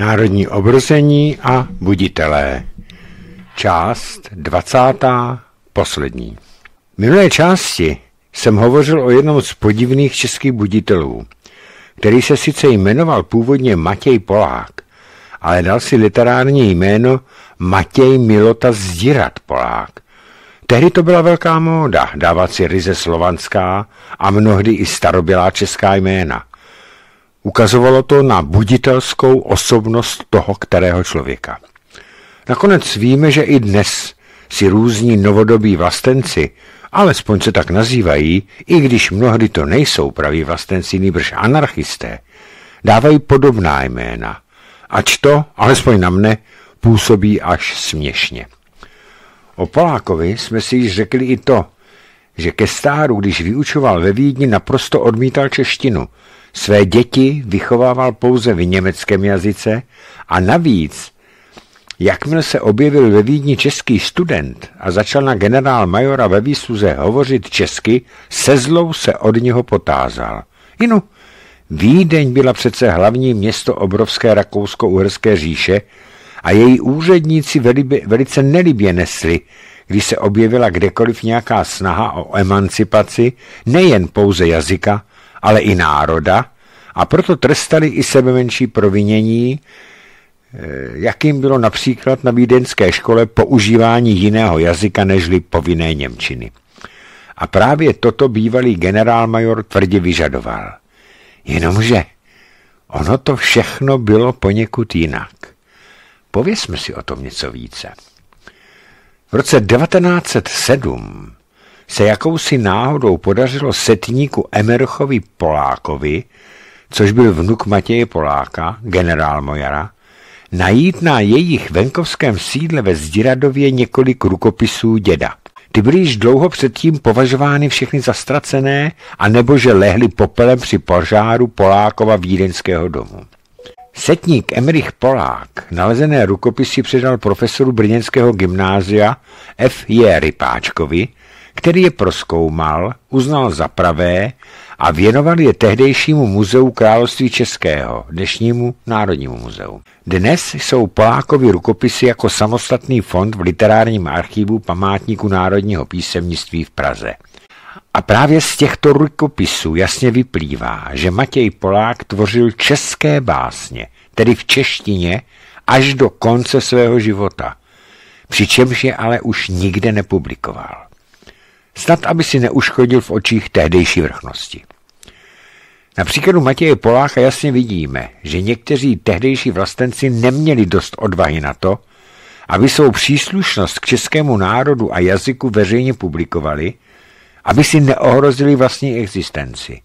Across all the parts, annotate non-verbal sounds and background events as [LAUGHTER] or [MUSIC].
Národní obrození a buditelé. Část 20. poslední. V minulé části jsem hovořil o jednom z podivných českých buditelů, který se sice jmenoval původně Matěj Polák, ale dal si literární jméno Matěj Milota Zdírat Polák. Tehdy to byla velká móda dávat si ryze slovanská a mnohdy i starobylá česká jména. Ukazovalo to na buditelskou osobnost toho kterého člověka. Nakonec víme, že i dnes si různí novodobí vlastenci, alespoň se tak nazývají, i když mnohdy to nejsou praví vlastenci, nýbrž anarchisté, dávají podobná jména. Ač to, alespoň na mne, působí až směšně. O Polákovi jsme si již řekli i to, že ke stáru, když vyučoval ve Vídni, naprosto odmítal češtinu, své děti vychovával pouze v německém jazyce a navíc, jakmile se objevil ve Vídni český student a začal na generál majora ve výsluze hovořit česky, se zlou se od něho potázal. Inu, Vídeň byla přece hlavní město obrovské rakousko-uherské říše a její úředníci velibě, velice nelibě nesli, když se objevila kdekoliv nějaká snaha o emancipaci, nejen pouze jazyka, ale i národa a proto trestali i sebemenší provinění, eh, jakým bylo například na vídeňské škole používání jiného jazyka nežli povinné Němčiny. A právě toto bývalý generálmajor tvrdě vyžadoval. Jenomže ono to všechno bylo poněkud jinak. Pověsme si o tom něco více. V roce 1907 se jakousi náhodou podařilo setníku Emerchovi Polákovi, což byl vnuk Matěje Poláka, generál Mojara, najít na jejich venkovském sídle ve Zdiradově několik rukopisů děda. Ty byly již dlouho předtím považovány všechny za ztracené, anebo že lehly popelem při požáru Polákova vídeňského domu. Setník Emrich Polák nalezené rukopisy předal profesoru brněnského gymnázia F. J. Rypáčkovi, který je proskoumal, uznal za pravé a věnoval je tehdejšímu muzeu Království Českého, dnešnímu Národnímu muzeu. Dnes jsou Polákovi rukopisy jako samostatný fond v literárním archivu památníku národního písemnictví v Praze. A právě z těchto rukopisů jasně vyplývá, že Matěj Polák tvořil české básně, tedy v češtině, až do konce svého života, přičemž je ale už nikde nepublikoval snad aby si neuškodil v očích tehdejší vrchnosti. Na příkladu Matěje Polácha jasně vidíme, že někteří tehdejší vlastenci neměli dost odvahy na to, aby svou příslušnost k českému národu a jazyku veřejně publikovali, aby si neohrozili vlastní existenci.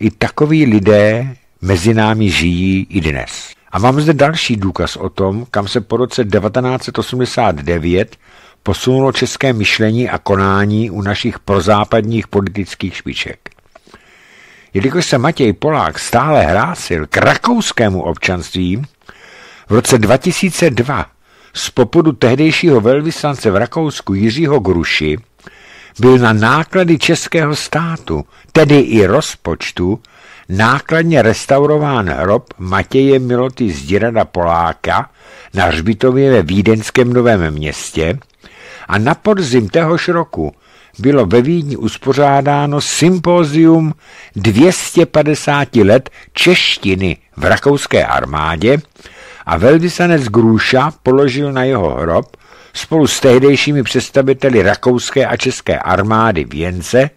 I takoví lidé mezi námi žijí i dnes. A mám zde další důkaz o tom, kam se po roce 1989 posunulo české myšlení a konání u našich prozápadních politických špiček. Jelikož se Matěj Polák stále hrásil k rakouskému občanství, v roce 2002 z popudu tehdejšího velvyslance v Rakousku Jiřího Gruši byl na náklady českého státu, tedy i rozpočtu, nákladně restaurován hrob Matěje Miloty Zdirada Poláka na hřbitově ve Vídeňském Novém městě, a na podzim téhož roku bylo ve Vídni uspořádáno sympózium 250 let češtiny v rakouské armádě a velvyslanec Grůša položil na jeho hrob spolu s tehdejšími představiteli rakouské a české armády věnce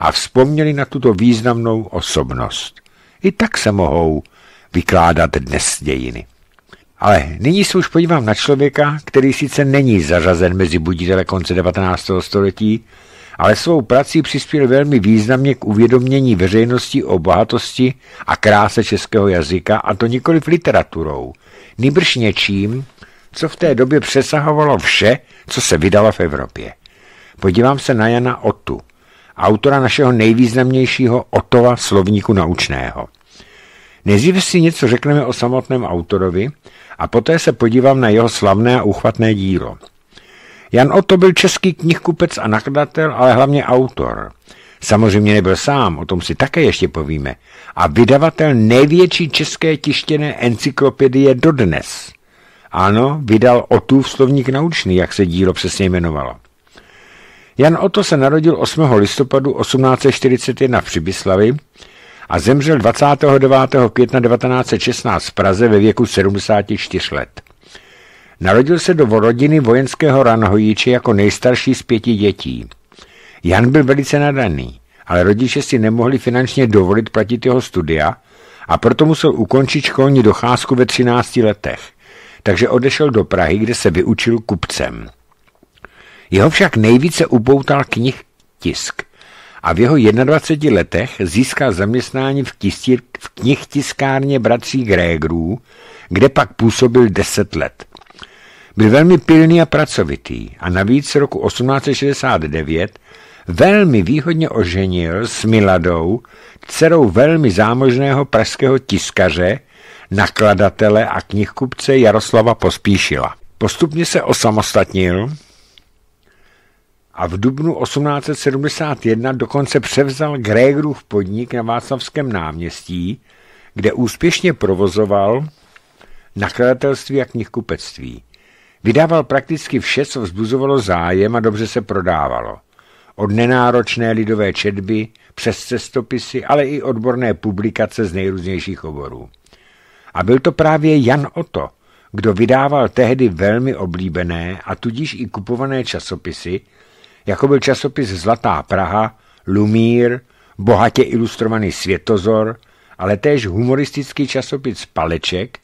a vzpomněli na tuto významnou osobnost. I tak se mohou vykládat dnes dějiny. Ale nyní se už podívám na člověka, který sice není zařazen mezi buditele konce 19. století, ale svou prací přispěl velmi významně k uvědomění veřejnosti o bohatosti a kráse českého jazyka, a to v literaturou, nýbrž něčím, co v té době přesahovalo vše, co se vydalo v Evropě. Podívám se na Jana Otu, autora našeho nejvýznamnějšího Otova slovníku naučného. Nejdřív si něco řekneme o samotném autorovi a poté se podívám na jeho slavné a uchvatné dílo. Jan Otto byl český knihkupec a nakladatel, ale hlavně autor. Samozřejmě nebyl sám, o tom si také ještě povíme. A vydavatel největší české tištěné encyklopedie dodnes. Ano, vydal Otův slovník naučný, jak se dílo přesně jmenovalo. Jan Otto se narodil 8. listopadu 1841 v Přibyslavi a zemřel 29. května 1916 v Praze ve věku 74 let. Narodil se do rodiny vojenského ranhojíče jako nejstarší z pěti dětí. Jan byl velice nadaný, ale rodiče si nemohli finančně dovolit platit jeho studia a proto musel ukončit školní docházku ve 13 letech, takže odešel do Prahy, kde se vyučil kupcem. Jeho však nejvíce upoutal knih tisk – a v jeho 21 letech získal zaměstnání v, kistir, v knihtiskárně bratří Grégrů, kde pak působil 10 let. Byl velmi pilný a pracovitý a navíc roku 1869 velmi výhodně oženil s Miladou, dcerou velmi zámožného pražského tiskaře, nakladatele a knihkupce Jaroslava Pospíšila. Postupně se osamostatnil a v dubnu 1871 dokonce převzal Grégrův podnik na Václavském náměstí, kde úspěšně provozoval nakladatelství a knihkupectví. Vydával prakticky vše, co vzbuzovalo zájem a dobře se prodávalo. Od nenáročné lidové četby přes cestopisy, ale i odborné publikace z nejrůznějších oborů. A byl to právě Jan Oto, kdo vydával tehdy velmi oblíbené a tudíž i kupované časopisy, jako byl časopis Zlatá Praha, Lumír, bohatě ilustrovaný Světozor, ale též humoristický časopis Paleček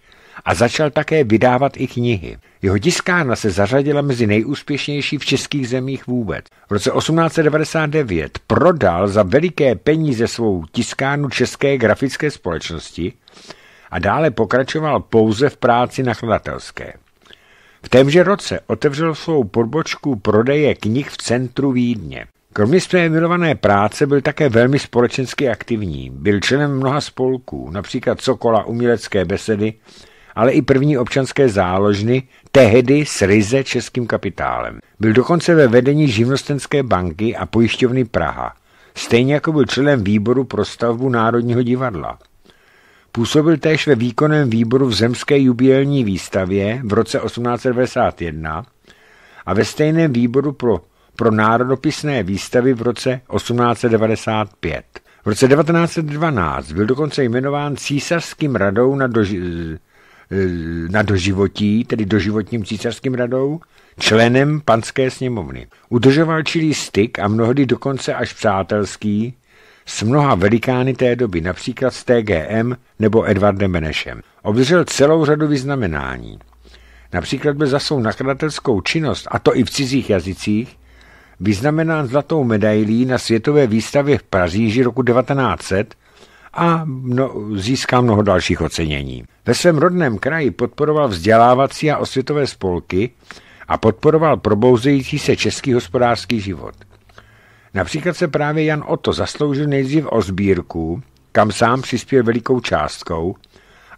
a začal také vydávat i knihy. Jeho tiskárna se zařadila mezi nejúspěšnější v českých zemích vůbec. V roce 1899 prodal za veliké peníze svou tiskárnu České grafické společnosti a dále pokračoval pouze v práci nakladatelské. V témže roce otevřel svou podbočku prodeje knih v centru Vídně. Kromě své milované práce byl také velmi společensky aktivní. Byl členem mnoha spolků, například Sokola umělecké besedy, ale i první občanské záložny, tehdy s ryze českým kapitálem. Byl dokonce ve vedení živnostenské banky a pojišťovny Praha. Stejně jako byl členem výboru pro stavbu Národního divadla. Působil též ve výkonném výboru v zemské jubilejní výstavě v roce 1891 a ve stejném výboru pro, pro národopisné výstavy v roce 1895. V roce 1912 byl dokonce jmenován císařským radou na, doži, eh, na doživotí, tedy doživotním císařským radou, členem panské sněmovny. Udržoval čilý styk a mnohdy dokonce až přátelský s mnoha velikány té doby, například s TGM nebo Edwardem Benešem. Obdržel celou řadu vyznamenání. Například byl za svou nakladatelskou činnost, a to i v cizích jazycích, vyznamenán zlatou medailí na světové výstavě v Paříži roku 1900 a mno, získá mnoho dalších ocenění. Ve svém rodném kraji podporoval vzdělávací a osvětové spolky a podporoval probouzející se český hospodářský život. Například se právě Jan Otto zasloužil nejdřív o sbírku, kam sám přispěl velikou částkou,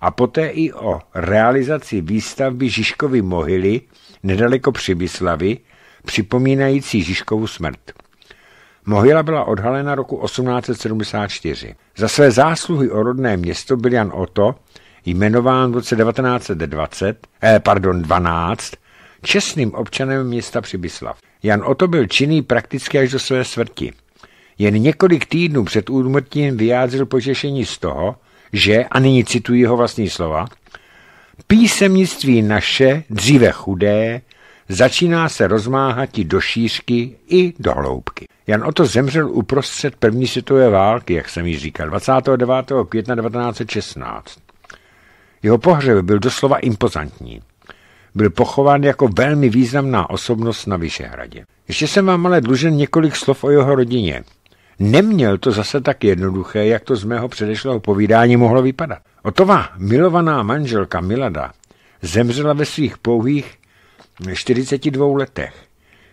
a poté i o realizaci výstavby Žižkovy mohyly nedaleko Přibyslavy, připomínající Žižkovu smrt. Mohyla byla odhalena roku 1874. Za své zásluhy o rodné město byl Jan Otto jmenován v roce 1920, eh, pardon, 12 čestným občanem města Přibyslav. Jan Oto byl činný prakticky až do své smrti. Jen několik týdnů před úmrtím vyjádřil potěšení z toho, že, a nyní cituji jeho vlastní slova, písemnictví naše, dříve chudé, začíná se rozmáhat i do šířky i do hloubky. Jan Oto zemřel uprostřed první světové války, jak jsem ji říkal, 29. května 1916. Jeho pohřeb byl doslova impozantní byl pochován jako velmi významná osobnost na Vyšehradě. Ještě jsem vám ale dlužen několik slov o jeho rodině. Neměl to zase tak jednoduché, jak to z mého předešlého povídání mohlo vypadat. Otová milovaná manželka Milada zemřela ve svých pouhých 42 letech,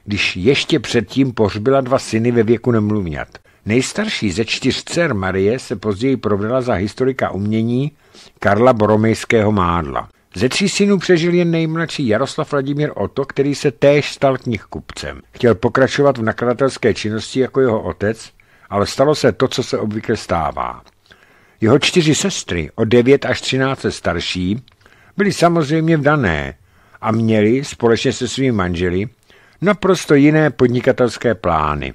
když ještě předtím pořbila dva syny ve věku nemluvňat. Nejstarší ze čtyř dcer Marie se později provdala za historika umění Karla Boromejského Mádla. Ze tří synů přežil jen nejmladší Jaroslav Vladimír Oto, který se též stal knihkupcem. Chtěl pokračovat v nakladatelské činnosti jako jeho otec, ale stalo se to, co se obvykle stává. Jeho čtyři sestry, o 9 až 13 starší, byly samozřejmě vdané a měli společně se svými manželi naprosto jiné podnikatelské plány.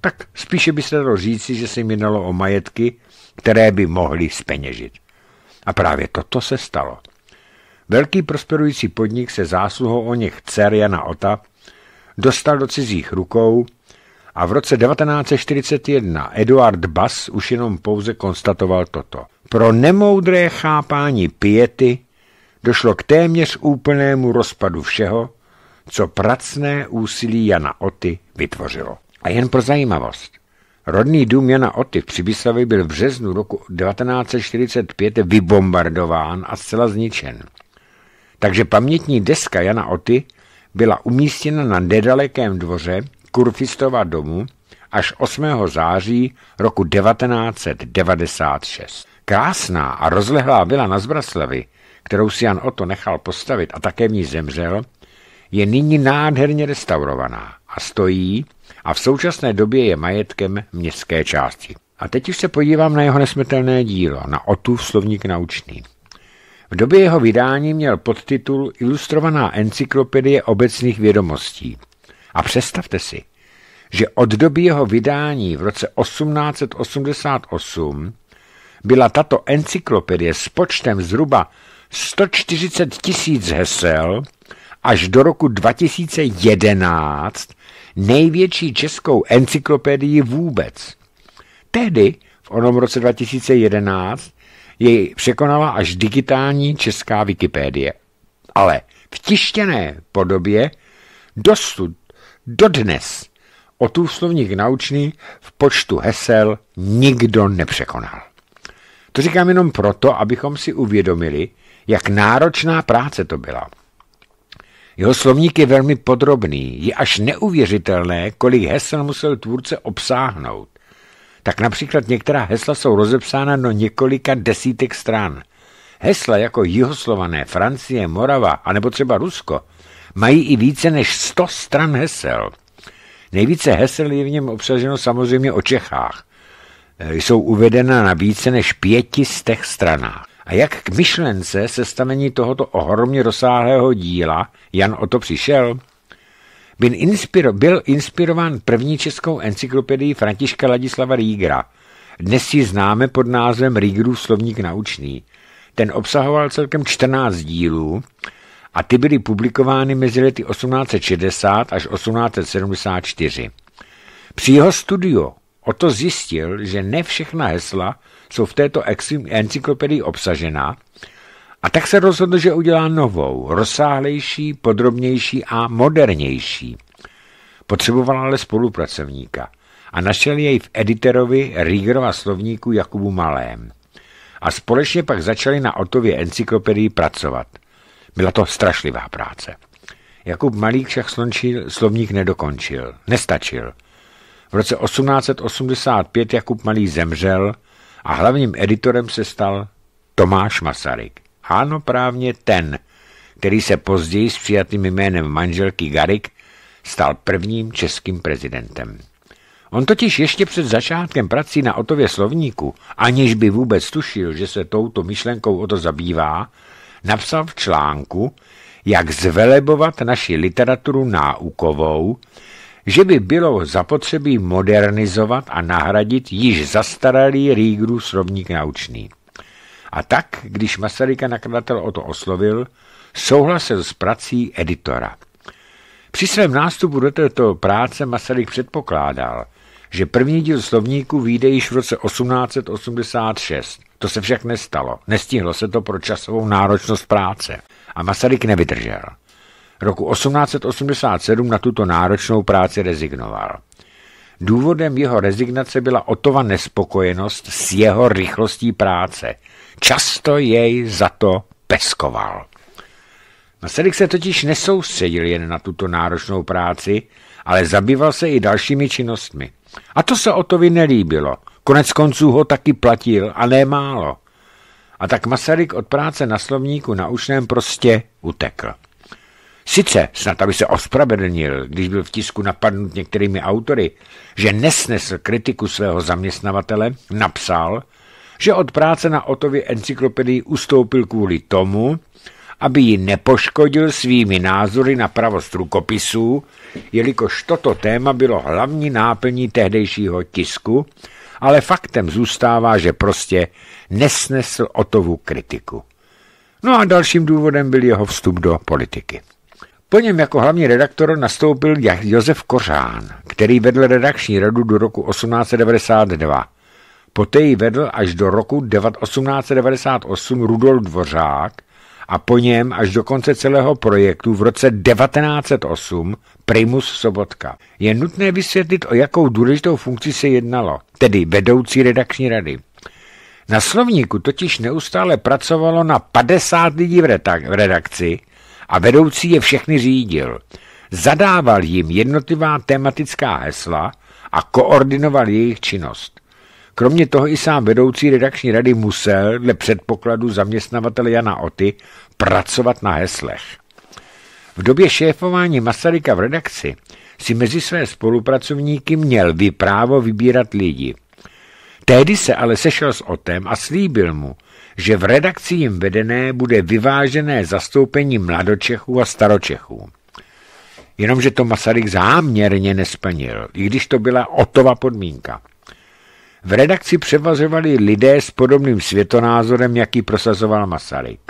Tak spíše by se dalo říci, že se jim jednalo o majetky, které by mohli speněžit. A právě toto se stalo. Velký prosperující podnik se zásluhou o nich dcer Jana Ota dostal do cizích rukou a v roce 1941 Eduard Bas už jenom pouze konstatoval toto. Pro nemoudré chápání piety došlo k téměř úplnému rozpadu všeho, co pracné úsilí Jana Oty vytvořilo. A jen pro zajímavost. Rodný dům Jana Oty v Přibyslavě byl v březnu roku 1945 vybombardován a zcela zničen takže pamětní deska Jana Oty byla umístěna na nedalekém dvoře Kurfistova domu až 8. září roku 1996. Krásná a rozlehlá vila na Zbraslavy, kterou si Jan Oto nechal postavit a také v ní zemřel, je nyní nádherně restaurovaná a stojí a v současné době je majetkem městské části. A teď už se podívám na jeho nesmrtelné dílo, na Otu slovník naučný. V době jeho vydání měl podtitul Ilustrovaná encyklopedie obecných vědomostí. A představte si, že od doby jeho vydání v roce 1888 byla tato encyklopedie s počtem zhruba 140 tisíc hesel až do roku 2011 největší českou encyklopedii vůbec. Tehdy, v onom roce 2011, jej překonala až digitální česká Wikipédie. Ale v tištěné podobě dosud, dodnes o slovník naučný v počtu hesel nikdo nepřekonal. To říkám jenom proto, abychom si uvědomili, jak náročná práce to byla. Jeho slovník je velmi podrobný, je až neuvěřitelné, kolik hesel musel tvůrce obsáhnout tak například některá hesla jsou rozepsána do několika desítek stran. Hesla jako jihoslované, Francie, Morava, a nebo třeba Rusko, mají i více než 100 stran hesel. Nejvíce hesel je v něm obsaženo samozřejmě o Čechách. E, jsou uvedena na více než pěti z těch stranách. A jak k myšlence sestavení tohoto ohromně rozsáhlého díla Jan o to přišel – byl, inspiro, byl inspirován první českou encyklopedii Františka Ladislava Rígra. Dnes ji známe pod názvem Rígrův slovník naučný. Ten obsahoval celkem 14 dílů a ty byly publikovány mezi lety 1860 až 1874. Při jeho studiu o to zjistil, že ne všechna hesla jsou v této encyklopedii obsažena a tak se rozhodl, že udělá novou, rozsáhlejší, podrobnější a modernější. Potřeboval ale spolupracovníka a našel jej v editorovi Rígerova slovníku Jakubu Malém. A společně pak začali na Otově encyklopedii pracovat. Byla to strašlivá práce. Jakub Malík však slončil, slovník nedokončil, nestačil. V roce 1885 Jakub Malý zemřel a hlavním editorem se stal Tomáš Masaryk. Ano, právně ten, který se později s přijatým jménem manželky Garik stal prvním českým prezidentem. On totiž ještě před začátkem prací na Otově slovníku, aniž by vůbec tušil, že se touto myšlenkou o to zabývá, napsal v článku, jak zvelebovat naši literaturu náukovou, že by bylo zapotřebí modernizovat a nahradit již zastaralý rýgru slovník naučný. A tak, když Masaryka nakladatel o to oslovil, souhlasil s prací editora. Při svém nástupu do této práce Masaryk předpokládal, že první díl slovníku vyjde již v roce 1886. To se však nestalo. Nestihlo se to pro časovou náročnost práce. A Masaryk nevydržel. Roku 1887 na tuto náročnou práci rezignoval. Důvodem jeho rezignace byla Otova nespokojenost s jeho rychlostí práce – Často jej za to peskoval. Masaryk se totiž nesoustředil jen na tuto náročnou práci, ale zabýval se i dalšími činnostmi. A to se Otovi nelíbilo. Konec konců ho taky platil a málo. A tak Masaryk od práce na slovníku na ušném prostě utekl. Sice, snad aby se ospravedlnil, když byl v tisku napadnut některými autory, že nesnesl kritiku svého zaměstnavatele, napsal – že od práce na Otově encyklopedii ustoupil kvůli tomu, aby ji nepoškodil svými názory na pravost rukopisů, jelikož toto téma bylo hlavní náplní tehdejšího tisku, ale faktem zůstává, že prostě nesnesl Otovu kritiku. No a dalším důvodem byl jeho vstup do politiky. Po něm jako hlavní redaktor nastoupil Josef Kořán, který vedl redakční radu do roku 1892. Poté ji vedl až do roku 1898 Rudolf Dvořák a po něm až do konce celého projektu v roce 1908 Primus Sobotka. Je nutné vysvětlit, o jakou důležitou funkci se jednalo, tedy vedoucí redakční rady. Na slovníku totiž neustále pracovalo na 50 lidí v redakci a vedoucí je všechny řídil. Zadával jim jednotlivá tematická hesla a koordinoval jejich činnost. Kromě toho i sám vedoucí redakční rady musel, dle předpokladu zaměstnavatele Jana Oty, pracovat na heslech. V době šéfování Masaryka v redakci si mezi své spolupracovníky měl vyprávo právo vybírat lidi. Tehdy se ale sešel s Otem a slíbil mu, že v redakci jim vedené bude vyvážené zastoupení mladočechů a staročechů. Jenomže to Masaryk záměrně nesplnil, i když to byla Otova podmínka – v redakci převazovali lidé s podobným světonázorem, jaký prosazoval Masaryk.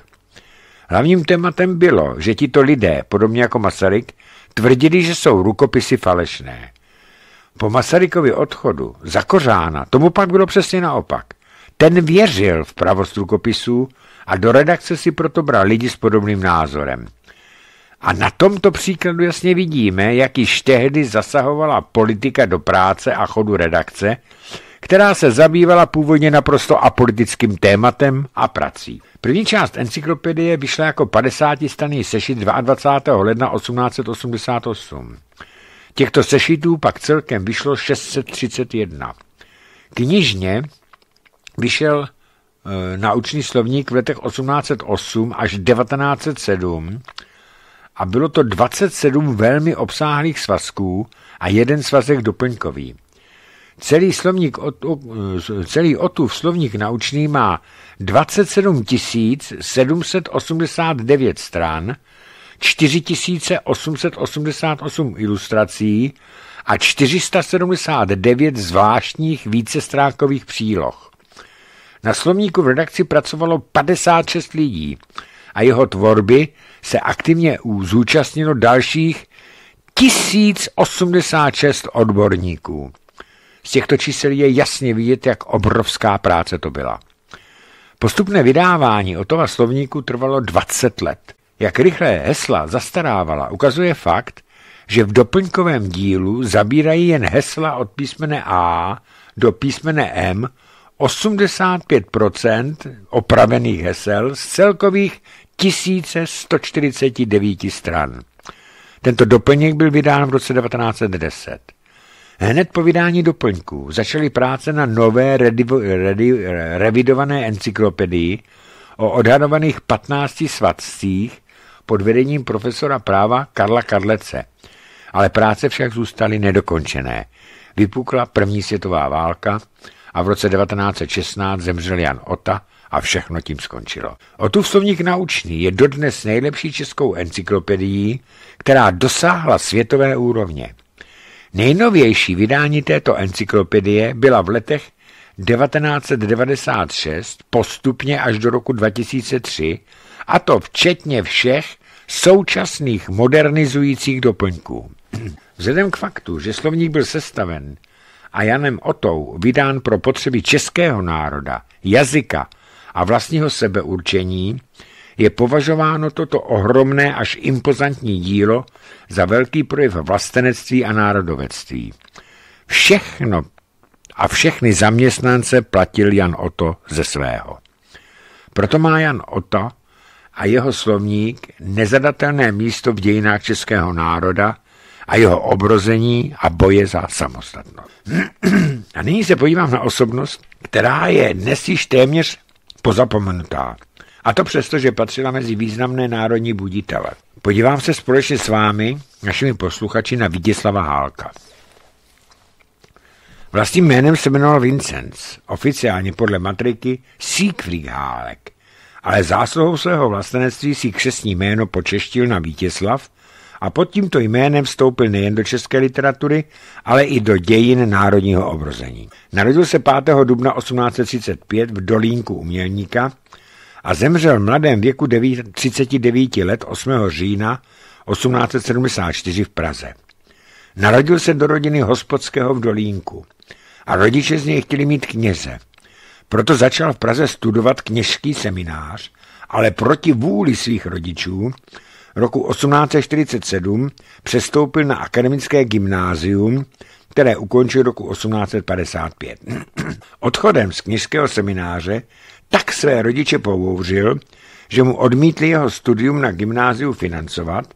Hlavním tématem bylo, že tito lidé, podobně jako Masaryk, tvrdili, že jsou rukopisy falešné. Po Masarykovi odchodu, za Kořána, tomu pak bylo přesně naopak. Ten věřil v pravost rukopisů a do redakce si proto bral lidi s podobným názorem. A na tomto příkladu jasně vidíme, jak již tehdy zasahovala politika do práce a chodu redakce, která se zabývala původně naprosto apolitickým tématem a prací. První část encyklopedie vyšla jako 50 staný sešit 22. ledna 1888. Těchto sešitů pak celkem vyšlo 631. Knižně vyšel e, naučný slovník v letech 1808 až 1907 a bylo to 27 velmi obsáhlých svazků a jeden svazek doplňkový. Celý, slovník, eh, celý Otův slovník naučný má 27 789 stran, 4888 ilustrací a 479 zvláštních vícestránkových příloh. Na slovníku v redakci pracovalo 56 lidí a jeho tvorby se aktivně zúčastnilo dalších 1086 odborníků. Z těchto čísel je jasně vidět, jak obrovská práce to byla. Postupné vydávání Otova slovníku trvalo 20 let. Jak rychle hesla zastarávala, ukazuje fakt, že v doplňkovém dílu zabírají jen hesla od písmene A do písmene M 85 opravených hesel z celkových 1149 stran. Tento doplněk byl vydán v roce 1910. Hned po vydání doplňků začaly práce na nové redivo, redi, revidované encyklopedii o odhadovaných 15 svatcích pod vedením profesora práva Karla Karlece. Ale práce však zůstaly nedokončené. Vypukla první světová válka a v roce 1916 zemřel Jan Ota a všechno tím skončilo. Otův slovník naučný je dodnes nejlepší českou encyklopedií, která dosáhla světové úrovně. Nejnovější vydání této encyklopedie byla v letech 1996 postupně až do roku 2003, a to včetně všech současných modernizujících doplňků. [CLEARS THROAT] Vzhledem k faktu, že slovník byl sestaven a Janem Otou vydán pro potřeby českého národa, jazyka a vlastního sebeurčení, je považováno toto ohromné až impozantní dílo za velký projev vlastenectví a národovectví. Všechno a všechny zaměstnance platil Jan Oto ze svého. Proto má Jan Oto a jeho slovník nezadatelné místo v dějinách českého národa a jeho obrození a boje za samostatnost. [CLEARS THROAT] A nyní se podívám na osobnost, která je dnes již téměř pozapomenutá. A to přesto, že patřila mezi významné národní buditele. Podívám se společně s vámi, našimi posluchači, na Vítězslava Hálka. Vlastním jménem se jmenoval Vincenc, oficiálně podle matriky Siegfried Hálek, ale zásluhou svého vlastenectví si křesní jméno počeštil na Vítězslav a pod tímto jménem vstoupil nejen do české literatury, ale i do dějin národního obrození. Narodil se 5. dubna 1835 v Dolínku umělníka, a zemřel v mladém věku 39 let 8. října 1874 v Praze. Narodil se do rodiny hospodského v Dolínku a rodiče z něj chtěli mít kněze. Proto začal v Praze studovat kněžský seminář, ale proti vůli svých rodičů roku 1847 přestoupil na akademické gymnázium, které ukončil roku 1855. [CLEARS THROAT] Odchodem z kněžského semináře tak své rodiče pouvouřil, že mu odmítli jeho studium na gymnáziu financovat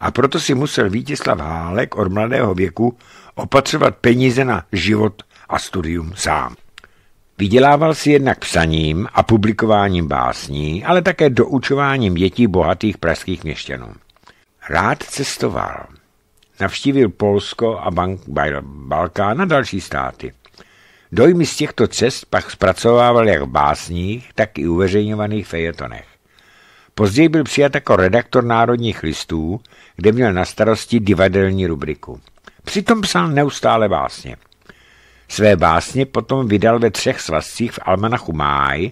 a proto si musel Vítislav Hálek od mladého věku opatřovat peníze na život a studium sám. Vydělával si jednak psaním a publikováním básní, ale také doučováním dětí bohatých pražských měštěnů. Rád cestoval. Navštívil Polsko a Bank Balkán a další státy. Dojmy z těchto cest pak zpracovával jak v básních, tak i uveřejňovaných fejetonech. Později byl přijat jako redaktor Národních listů, kde měl na starosti divadelní rubriku. Přitom psal neustále básně. Své básně potom vydal ve třech svazcích v Almanachu Máj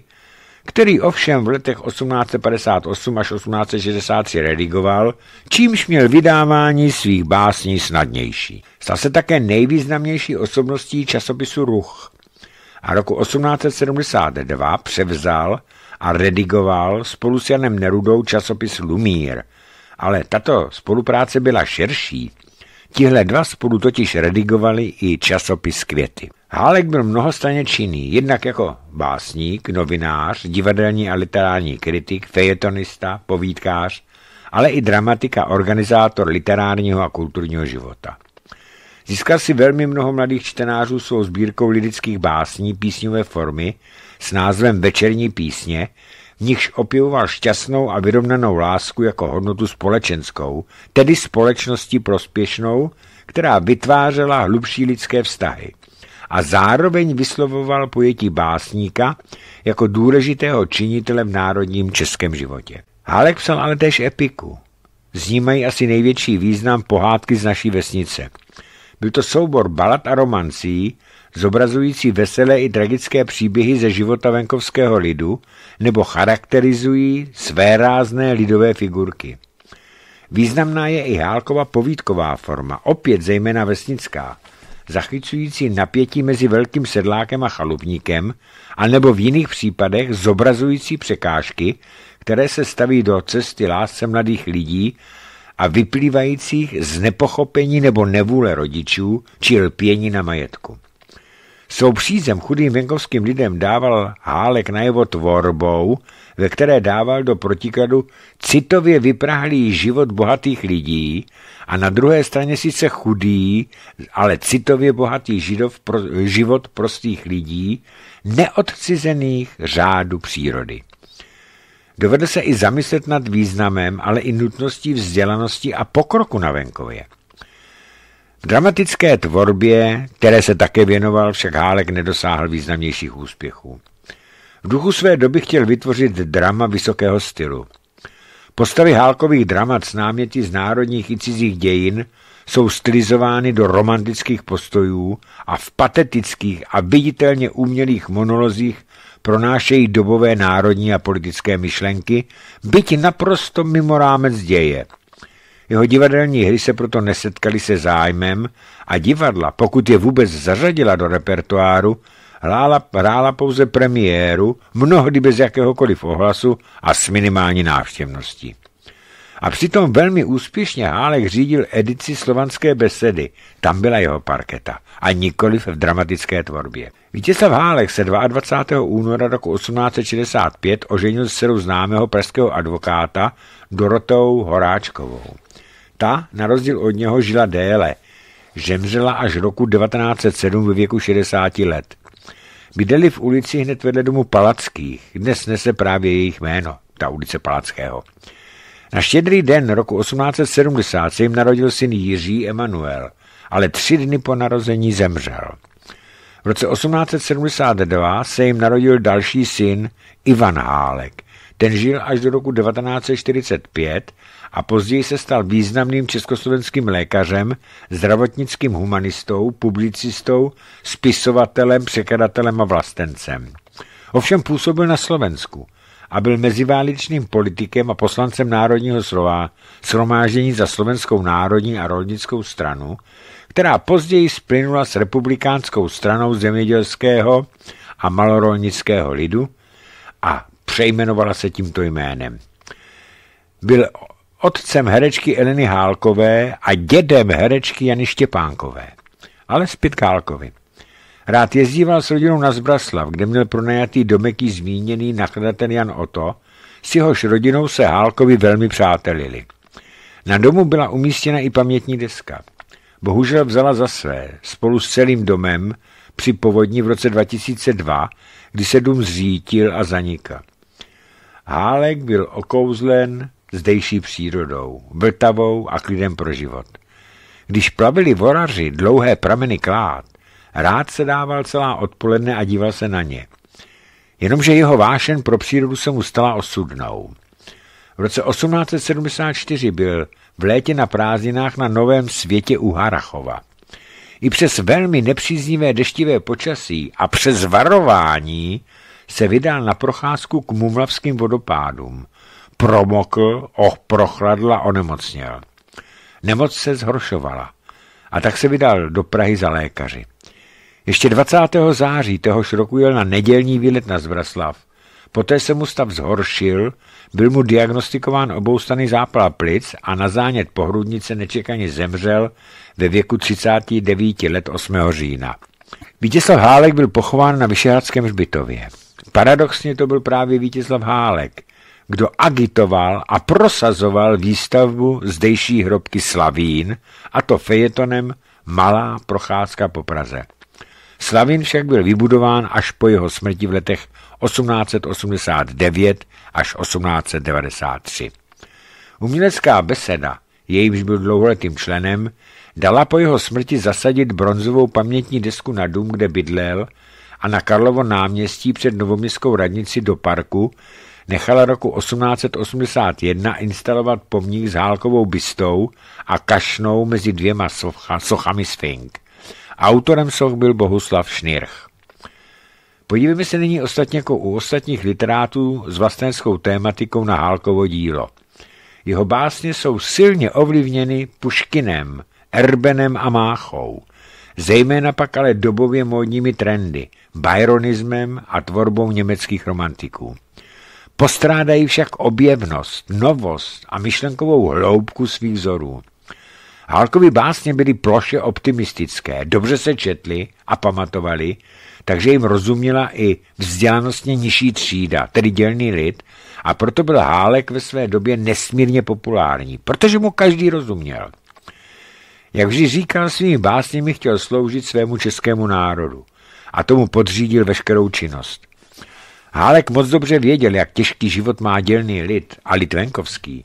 který ovšem v letech 1858 až 1863 redigoval, čímž měl vydávání svých básní snadnější. Stal se také nejvýznamnější osobností časopisu Ruch a roku 1872 převzal a redigoval spolu s Janem Nerudou časopis Lumír. Ale tato spolupráce byla širší. Tihle dva spolu totiž redigovali i časopis Květy. Hálek byl mnohostranně činný, jednak jako básník, novinář, divadelní a literární kritik, fejetonista, povídkář, ale i dramatika, organizátor literárního a kulturního života. Získal si velmi mnoho mladých čtenářů svou sbírkou lidických básní písňové formy s názvem Večerní písně, v nichž opěvoval šťastnou a vyrovnanou lásku jako hodnotu společenskou, tedy společnosti prospěšnou, která vytvářela hlubší lidské vztahy – a zároveň vyslovoval pojetí básníka jako důležitého činitele v národním českém životě. Halek psal ale též epiku. Z ní mají asi největší význam pohádky z naší vesnice. Byl to soubor balad a romancí, zobrazující veselé i tragické příběhy ze života venkovského lidu nebo charakterizují své rázné lidové figurky. Významná je i Hálkova povídková forma, opět zejména vesnická – zachycující napětí mezi velkým sedlákem a chalupníkem, anebo v jiných případech zobrazující překážky, které se staví do cesty lásce mladých lidí a vyplývajících z nepochopení nebo nevůle rodičů či lpění na majetku. Svou přízem chudým venkovským lidem dával Hálek najevo tvorbou, ve které dával do protikladu citově vyprahlý život bohatých lidí a na druhé straně sice chudý, ale citově bohatý židov, pro, život prostých lidí, neodcizených řádu přírody. Dovedl se i zamyslet nad významem, ale i nutností vzdělanosti a pokroku na venkově. V dramatické tvorbě, které se také věnoval, však Hálek nedosáhl významnějších úspěchů. V duchu své doby chtěl vytvořit drama vysokého stylu. Postavy Hálkových dramat s náměty z národních i cizích dějin jsou stylizovány do romantických postojů a v patetických a viditelně umělých monolozích pronášejí dobové národní a politické myšlenky, byť naprosto mimo rámec děje. Jeho divadelní hry se proto nesetkaly se zájmem a divadla, pokud je vůbec zařadila do repertoáru, hrála, hrála pouze premiéru, mnohdy bez jakéhokoliv ohlasu a s minimální návštěvností. A přitom velmi úspěšně Hálek řídil edici slovanské besedy. Tam byla jeho parketa. A nikoliv v dramatické tvorbě. Vítězslav Hálek se 22. února roku 1865 oženil s dcerou známého pražského advokáta Dorotou Horáčkovou. Ta, na rozdíl od něho, žila déle. Žemřela až roku 1907 ve věku 60 let. Bydeli v ulici hned vedle domu Palackých, dnes nese právě jejich jméno, ta ulice Palackého. Na štědrý den roku 1870 se jim narodil syn Jiří Emanuel, ale tři dny po narození zemřel. V roce 1872 se jim narodil další syn Ivan Hálek. Ten žil až do roku 1945 a později se stal významným československým lékařem, zdravotnickým humanistou, publicistou, spisovatelem, překladatelem a vlastencem. Ovšem působil na Slovensku a byl meziválečným politikem a poslancem Národního slova shromáždění za Slovenskou národní a rolnickou stranu, která později splynula s republikánskou stranou zemědělského a malorolnického lidu a přejmenovala se tímto jménem. Byl otcem herečky Eleny Hálkové a dědem herečky Jany Štěpánkové, ale k Hálkovi. Rád jezdíval s rodinou na Zbraslav, kde měl pronajatý domeky zmíněný nakladatel Jan Oto, s jehož rodinou se Hálkovi velmi přátelili. Na domu byla umístěna i pamětní deska. Bohužel vzala za své, spolu s celým domem, při povodní v roce 2002, kdy se dům zřítil a zanikl. Hálek byl okouzlen zdejší přírodou, vltavou a klidem pro život. Když plavili voraři dlouhé prameny klád, rád se dával celá odpoledne a díval se na ně. Jenomže jeho vášen pro přírodu se mu stala osudnou. V roce 1874 byl v létě na prázdninách na Novém světě u Harachova. I přes velmi nepříznivé deštivé počasí a přes varování, se vydal na procházku k mumlavským vodopádům. Promokl, oh, prochladl a onemocněl. Nemoc se zhoršovala a tak se vydal do Prahy za lékaři. Ještě 20. září téhož roku jel na nedělní výlet na Zbraslav. Poté se mu stav zhoršil, byl mu diagnostikován oboustaný zápal plic a na zánět pohrudnice nečekaně zemřel ve věku 39 let 8. října. Vítězl Hálek byl pochován na Vyšehradském hřbitově. Paradoxně to byl právě Vítězslav Hálek, kdo agitoval a prosazoval výstavbu zdejší hrobky Slavín, a to fejetonem Malá procházka po Praze. Slavín však byl vybudován až po jeho smrti v letech 1889 až 1893. Umělecká beseda, jejímž byl dlouholetým členem, dala po jeho smrti zasadit bronzovou pamětní desku na dům, kde bydlel a na Karlovo náměstí před Novoměstskou radnici do parku nechala roku 1881 instalovat pomník s hálkovou bystou a kašnou mezi dvěma socha, sochami Sfink. Autorem soch byl Bohuslav Šnirch. Podívejme se nyní ostatně jako u ostatních literátů s vlastenskou tématikou na Hálkovo dílo. Jeho básně jsou silně ovlivněny Puškinem, Erbenem a Máchou – zejména pak ale dobově módními trendy, byronismem a tvorbou německých romantiků. Postrádají však objevnost, novost a myšlenkovou hloubku svých vzorů. Halkovy básně byly ploše optimistické, dobře se četly a pamatovali, takže jim rozuměla i vzdělanostně nižší třída, tedy dělný lid, a proto byl Hálek ve své době nesmírně populární, protože mu každý rozuměl. Jak vždy říkal, svými básněmi chtěl sloužit svému českému národu a tomu podřídil veškerou činnost. Hálek moc dobře věděl, jak těžký život má dělný lid a lid venkovský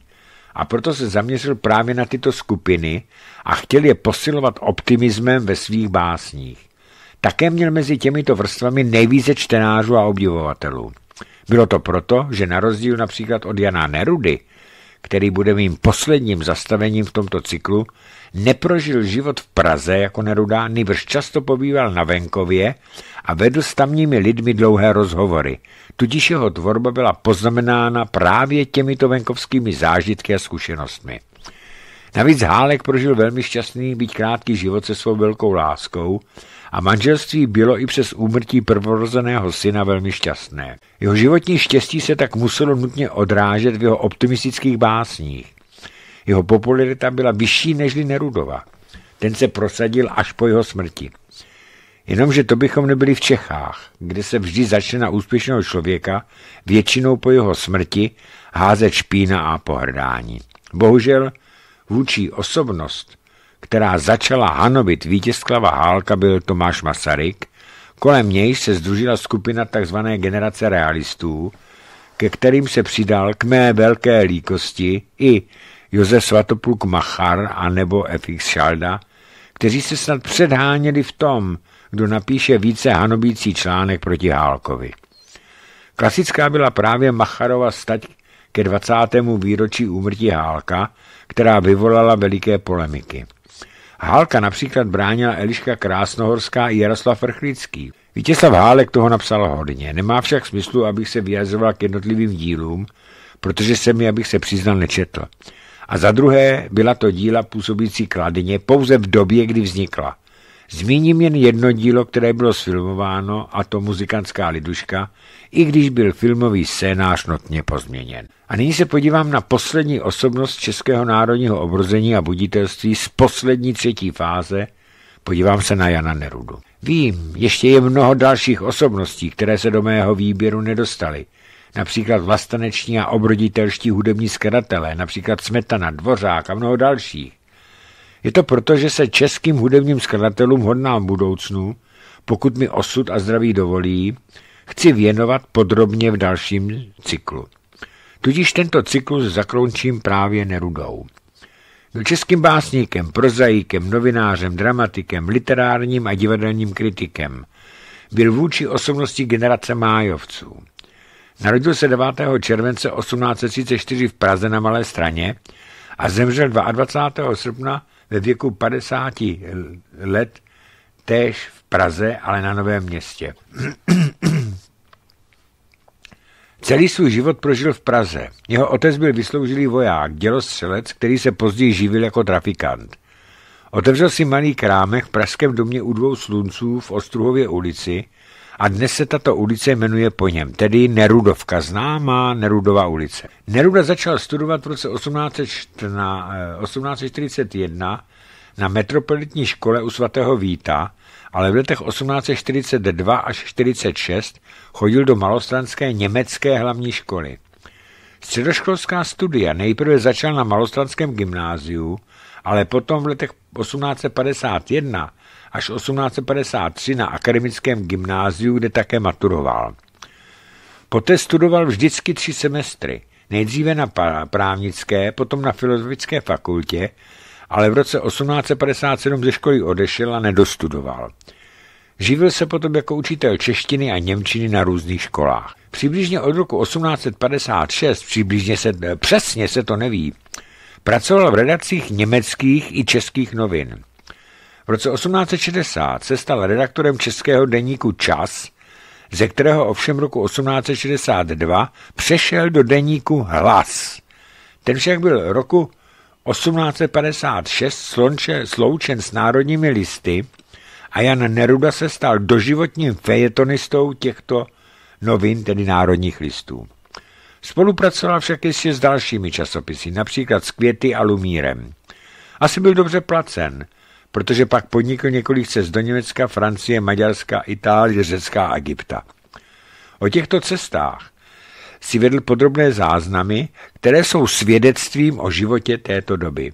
a proto se zaměřil právě na tyto skupiny a chtěl je posilovat optimismem ve svých básních. Také měl mezi těmito vrstvami nejvíce čtenářů a obdivovatelů. Bylo to proto, že na rozdíl například od Jana Nerudy, který bude mým posledním zastavením v tomto cyklu, neprožil život v Praze jako nerudá, nýbrž často pobýval na venkově a vedl s tamními lidmi dlouhé rozhovory. Tudíž jeho tvorba byla poznamenána právě těmito venkovskými zážitky a zkušenostmi. Navíc Hálek prožil velmi šťastný, být krátký život se svou velkou láskou a manželství bylo i přes úmrtí prvorozeného syna velmi šťastné. Jeho životní štěstí se tak muselo nutně odrážet v jeho optimistických básních. Jeho popularita byla vyšší nežli Nerudova. Ten se prosadil až po jeho smrti. Jenomže to bychom nebyli v Čechách, kde se vždy začne na úspěšného člověka, většinou po jeho smrti, házet špína a pohrdání. Bohužel vůči osobnost která začala hanovit vítězklava Hálka, byl Tomáš Masaryk, kolem něj se združila skupina tzv. generace realistů, ke kterým se přidal k mé velké líkosti i Josef Svatopluk Machar a nebo FX Šalda, kteří se snad předháněli v tom, kdo napíše více hanobící článek proti Hálkovi. Klasická byla právě Macharova stať ke 20. výročí úmrtí Hálka, která vyvolala veliké polemiky. Hálka například bránila Eliška Krásnohorská i Jaroslav Vrchlický. Vítězslav Hálek toho napsal hodně. Nemá však smyslu, abych se vyjazoval k jednotlivým dílům, protože se mi, abych se přiznal, nečetl. A za druhé byla to díla působící kladině pouze v době, kdy vznikla. Zmíním jen jedno dílo, které bylo sfilmováno, a to muzikantská liduška, i když byl filmový scénář notně pozměněn. A nyní se podívám na poslední osobnost českého národního obrození a buditelství z poslední třetí fáze, podívám se na Jana Nerudu. Vím, ještě je mnoho dalších osobností, které se do mého výběru nedostaly. Například Vlasteneční a obroditelští hudební skladatelé, například Smetana, Dvořák a mnoho dalších. Je to proto, že se českým hudebním skladatelům hodnám budoucnu, pokud mi osud a zdraví dovolí, chci věnovat podrobně v dalším cyklu. Tudíž tento cyklus zakončím právě Nerudou. Českým básníkem, prozaikem, novinářem, dramatikem, literárním a divadelním kritikem. Byl vůči osobnosti generace májovců. Narodil se 9. července 1834 v Praze na Malé straně a zemřel 22. srpna ve věku 50 let též v Praze, ale na Novém městě. [CLEARS THROAT] Celý svůj život prožil v Praze. Jeho otec byl vysloužilý voják, dělostřelec, který se později živil jako trafikant. Otevřel si malý krámek v Pražském domě u dvou slunců v Ostruhově ulici, a dnes se tato ulice jmenuje po něm, tedy Nerudovka, známá Nerudová ulice. Neruda začal studovat v roce 1841 eh, na metropolitní škole u svatého Víta, ale v letech 1842 až 1846 chodil do malostranské německé hlavní školy. Středoškolská studia nejprve začal na malostranském gymnáziu, ale potom v letech 1851 až 1853 na akademickém gymnáziu, kde také maturoval. Poté studoval vždycky tři semestry, nejdříve na právnické, potom na filozofické fakultě, ale v roce 1857 ze školy odešel a nedostudoval. Živil se potom jako učitel češtiny a němčiny na různých školách. Přibližně od roku 1856, přibližně se, eh, přesně se to neví, pracoval v redacích německých i českých novin. V roce 1860 se stal redaktorem českého deníku Čas, ze kterého ovšem roku 1862 přešel do deníku Hlas. Ten však byl roku 1856 slonče, sloučen s národními listy a Jan Neruda se stal doživotním fejetonistou těchto novin, tedy národních listů. Spolupracoval však ještě s dalšími časopisy, například s Květy a Lumírem. Asi byl dobře placen, protože pak podnikl několik cest do Německa, Francie, Maďarska, Itálie, Řecka a Egypta. O těchto cestách si vedl podrobné záznamy, které jsou svědectvím o životě této doby.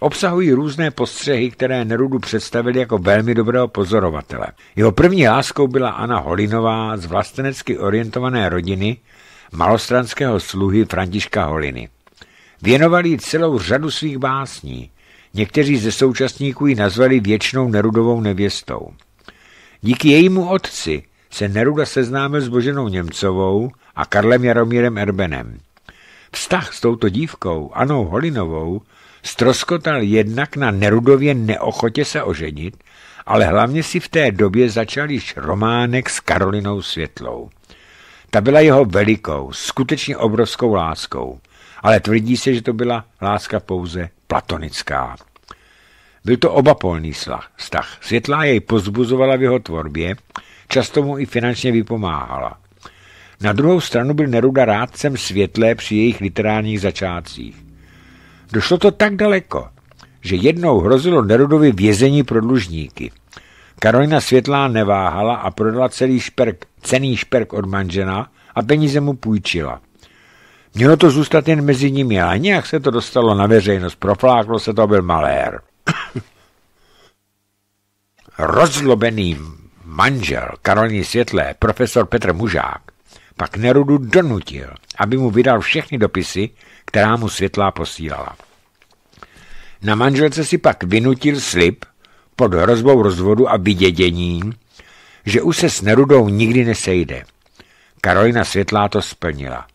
Obsahují různé postřehy, které Nerudu představili jako velmi dobrého pozorovatele. Jeho první láskou byla Anna Holinová z vlastenecky orientované rodiny malostranského sluhy Františka Holiny. Věnovali celou řadu svých básní. Někteří ze současníků ji nazvali věčnou Nerudovou nevěstou. Díky jejímu otci se Neruda seznámil s Boženou Němcovou a Karlem Jaromírem Erbenem. Vztah s touto dívkou, Anou Holinovou, stroskotal jednak na Nerudově neochotě se oženit, ale hlavně si v té době začal již románek s Karolinou Světlou. Ta byla jeho velikou, skutečně obrovskou láskou, ale tvrdí se, že to byla láska pouze platonická. Byl to obapolný vztah. Světlá jej pozbuzovala v jeho tvorbě, často mu i finančně vypomáhala. Na druhou stranu byl Neruda rádcem světlé při jejich literárních začátcích. Došlo to tak daleko, že jednou hrozilo Nerudovi vězení pro dlužníky. Karolina Světlá neváhala a prodala celý šperk, cený šperk od manžela a peníze mu půjčila. Mělo to zůstat jen mezi nimi, a nějak se to dostalo na veřejnost, profláklo se to, byl malér. [COUGHS] Rozlobený manžel Karolní Světlé, profesor Petr Mužák, pak Nerudu donutil, aby mu vydal všechny dopisy, která mu Světlá posílala. Na manželce si pak vynutil slib pod hrozbou rozvodu a vydědění, že už se s Nerudou nikdy nesejde. Karolina Světlá to splnila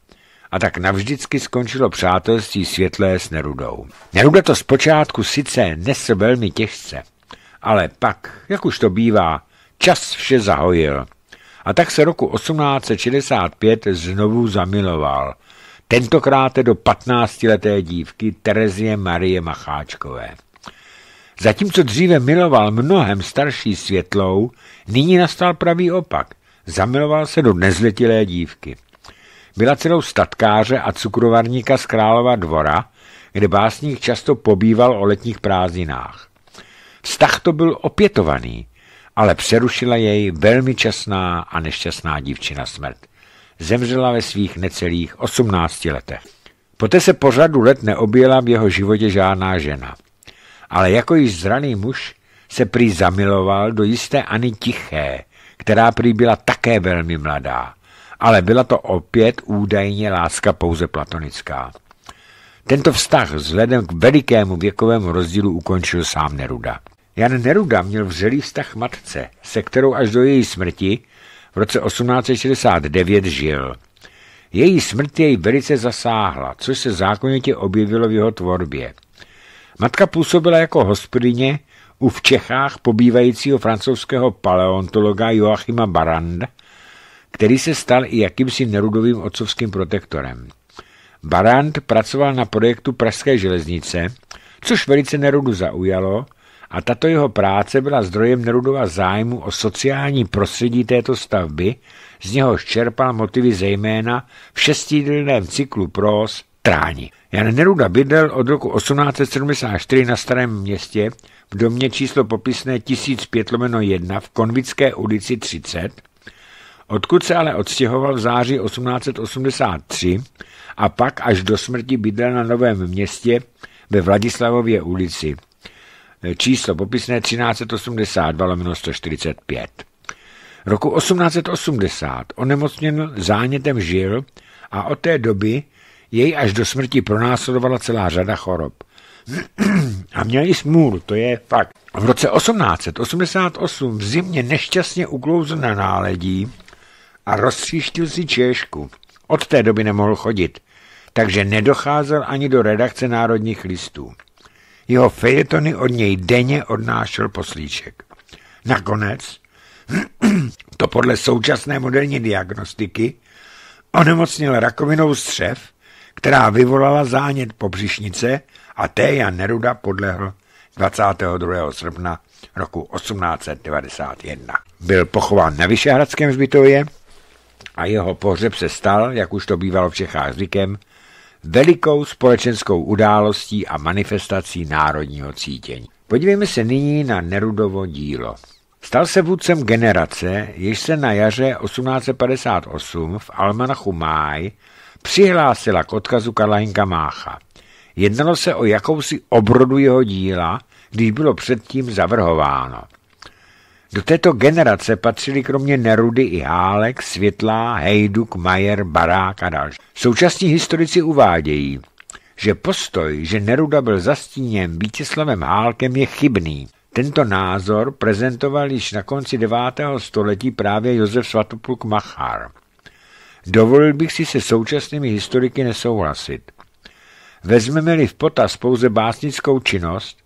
a tak navždycky skončilo přátelství světlé s Nerudou. Neruda to zpočátku sice nesl velmi těžce, ale pak, jak už to bývá, čas vše zahojil. A tak se roku 1865 znovu zamiloval. Tentokrát do 15-leté dívky Terezie Marie Macháčkové. Zatímco dříve miloval mnohem starší světlou, nyní nastal pravý opak. Zamiloval se do nezletilé dívky. Byla dcerou statkáře a cukrovarníka z Králova dvora, kde básník často pobýval o letních prázdninách. Vztah to byl opětovaný, ale přerušila jej velmi časná a nešťastná dívčina smrt. Zemřela ve svých necelých 18 letech. Poté se po řadu let neobjela v jeho životě žádná žena. Ale jako již zraný muž se prý zamiloval do jisté Ani Tiché, která prý byla také velmi mladá ale byla to opět údajně láska pouze platonická. Tento vztah vzhledem k velikému věkovému rozdílu ukončil sám Neruda. Jan Neruda měl vřelý vztah matce, se kterou až do její smrti v roce 1869 žil. Její smrt jej velice zasáhla, což se zákonitě objevilo v jeho tvorbě. Matka působila jako hospodyně u v Čechách pobývajícího francouzského paleontologa Joachima Baranda, který se stal i jakýmsi nerudovým otcovským protektorem. Barant pracoval na projektu Pražské železnice, což velice Nerudu zaujalo a tato jeho práce byla zdrojem Nerudova zájmu o sociální prostředí této stavby, z něhož čerpal motivy zejména v šestidílném cyklu pros Tráni. Jan Neruda bydlel od roku 1874 na Starém městě v domě číslo popisné 1005 1 v Konvické ulici 30 odkud se ale odstěhoval v září 1883 a pak až do smrti bydlel na Novém městě ve Vladislavově ulici. Eh, číslo popisné 1382 145. Roku 1880 onemocněn zánětem žil a od té doby jej až do smrti pronásledovala celá řada chorob. [CLEARS THROAT] A měl i smůlu, to je fakt. V roce 1888 v zimě nešťastně uklouzl na náledí a roztříštil si češku. Od té doby nemohl chodit, takže nedocházel ani do redakce Národních listů. Jeho fejetony od něj denně odnášel poslíček. Nakonec, [CLEARS THROAT] to podle současné moderní diagnostiky, onemocnil rakovinou střev, která vyvolala zánět pobřišnice a té Jan Neruda podlehl 22. srpna roku 1891. Byl pochován na Vyšehradském zbytově, a jeho pohřeb se stal, jak už to bývalo v Čechách zvykem, velikou společenskou událostí a manifestací národního cítění. Podívejme se nyní na Nerudovo dílo. Stal se vůdcem generace, jež se na jaře 1858 v Almanachu Máj přihlásila k odkazu Karlajnka Mácha. Jednalo se o jakousi obrodu jeho díla, když bylo předtím zavrhováno. Do této generace patřili kromě Nerudy i Hálek, Světlá, Hejduk, Majer, Barák a další. Současní historici uvádějí, že postoj, že Neruda byl zastíněn Vítězslavem Hálkem, je chybný. Tento názor prezentoval již na konci 9. století právě Josef Svatopluk Machar. Dovolil bych si se současnými historiky nesouhlasit. Vezmeme-li v potaz pouze básnickou činnost,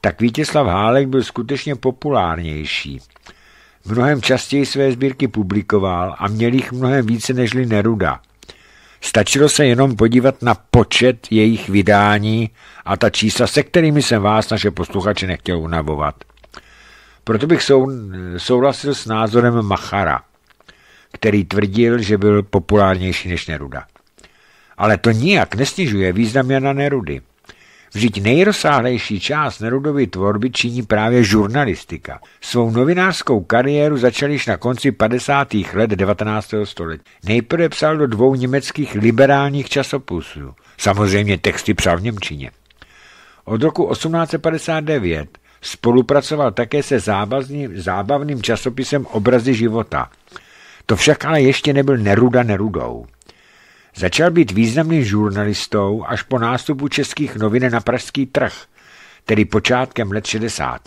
tak Vítězslav Hálek byl skutečně populárnější. Mnohem častěji své sbírky publikoval a měl jich mnohem více nežli Neruda. Stačilo se jenom podívat na počet jejich vydání a ta čísla, se kterými jsem vás, naše posluchače, nechtěl unavovat. Proto bych sou, souhlasil s názorem Machara, který tvrdil, že byl populárnější než Neruda. Ale to nijak nesnižuje význam Jana Nerudy. Vždyť nejrozsáhlejší část Nerudovy tvorby činí právě žurnalistika. Svou novinářskou kariéru začal již na konci 50. let 19. století. Nejprve psal do dvou německých liberálních časopisů. Samozřejmě texty psal v Němčině. Od roku 1859 spolupracoval také se zábavným, zábavným časopisem Obrazy života. To však ale ještě nebyl Neruda Nerudou. Začal být významným žurnalistou až po nástupu českých novin na pražský trh, tedy počátkem let 60.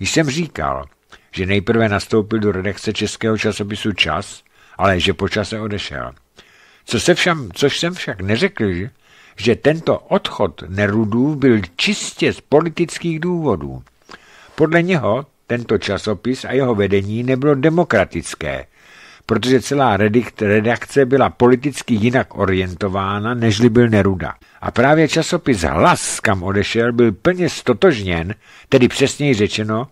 Již jsem říkal, že nejprve nastoupil do redakce českého časopisu Čas, ale že po čase odešel. Co se všem, což jsem však neřekl, že, že tento odchod nerudů byl čistě z politických důvodů. Podle něho tento časopis a jeho vedení nebylo demokratické – protože celá redakce byla politicky jinak orientována, nežli byl Neruda. A právě časopis Hlas, kam odešel, byl plně stotožněn, tedy přesněji řečeno,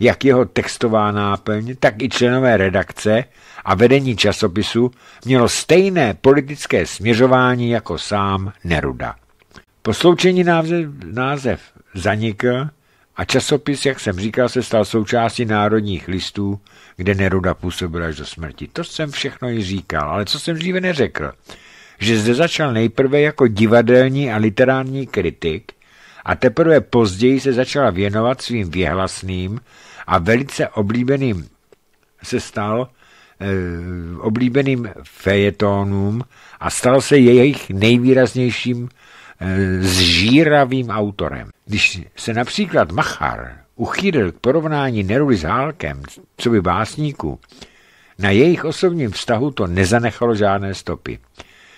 jak jeho textová náplň, tak i členové redakce a vedení časopisu mělo stejné politické směřování jako sám Neruda. Po sloučení název, název zanikl a časopis, jak jsem říkal, se stal součástí národních listů, kde Neruda působil až do smrti. To jsem všechno i říkal, ale co jsem dříve neřekl, že zde začal nejprve jako divadelní a literární kritik a teprve později se začala věnovat svým věhlasným a velice oblíbeným se stal eh, oblíbeným fejetónům a stal se jejich nejvýraznějším Eh, žíravým autorem. Když se například Machar uchýlil k porovnání Nerudy s Hálkem, co by básníku na jejich osobním vztahu to nezanechalo žádné stopy.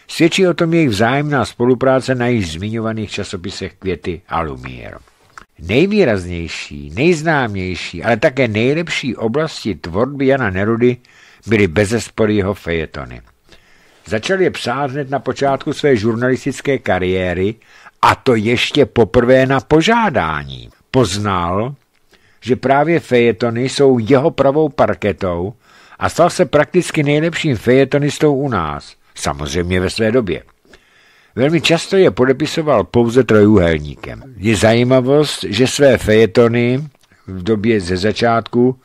Svědčí o tom jejich vzájemná spolupráce na již zmiňovaných časopisech Květy a Lumière. Nejvýraznější, nejznámější, ale také nejlepší oblasti tvorby Jana Nerudy byly bezespory jeho fejetony. Začal je psát hned na počátku své žurnalistické kariéry a to ještě poprvé na požádání. Poznal, že právě fejetony jsou jeho pravou parketou a stal se prakticky nejlepším fejetonistou u nás, samozřejmě ve své době. Velmi často je podepisoval pouze trojúhelníkem. Je zajímavost, že své fejetony v době ze začátku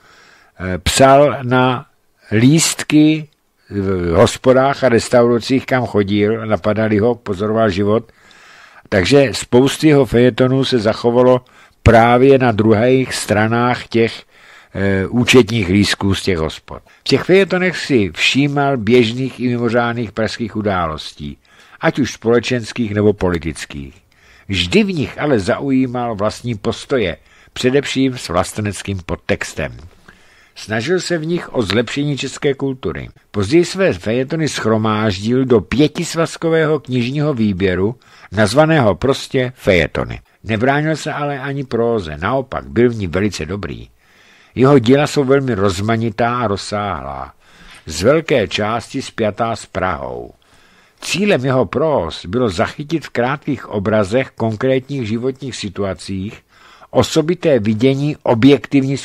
eh, psal na lístky v hospodách a restauracích, kam chodil, napadali ho, pozoroval život. Takže spousty jeho fejetonů se zachovalo právě na druhých stranách těch e, účetních lístků z těch hospod. V těch fejetonech si všímal běžných i mimořádných pražských událostí, ať už společenských nebo politických. Vždy v nich ale zaujímal vlastní postoje, především s vlasteneckým podtextem. Snažil se v nich o zlepšení české kultury. Později své fejetony schromáždil do pětisvazkového knižního výběru, nazvaného prostě fejetony. Nebránil se ale ani próze, naopak byl v ní velice dobrý. Jeho díla jsou velmi rozmanitá a rozsáhlá, z velké části spjatá s Prahou. Cílem jeho próz bylo zachytit v krátkých obrazech konkrétních životních situacích osobité vidění objektivní